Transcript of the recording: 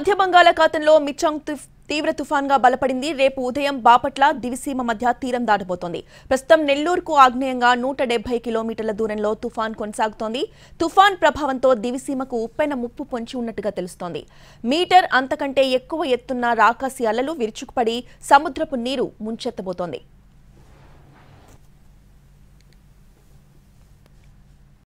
మధ్య బంగాళాఖాతంలో మిచంగ్ తీవ్ర తుఫాన్గా బలపడింది రేపు ఉదయం బాపట్ల దివిసీమ మధ్య తీరం దాటబోతోంది ప్రస్తుతం నెల్లూరుకు ఆగ్నేయంగా నూట డెబ్బై కిలోమీటర్ల దూరంలో తుఫాన్ కొనసాగుతోంది తుఫాన్ ప్రభావంతో దివిసీమకు ఉప్పెన ముప్పు పొంచి ఉన్నట్టుగా తెలుస్తోంది మీటర్ అంతకంటే ఎక్కువ ఎత్తున్న రాకాసి అలలు విరుచుకుపడి సముద్రపు నీరు ముంచెత్తబోతోంది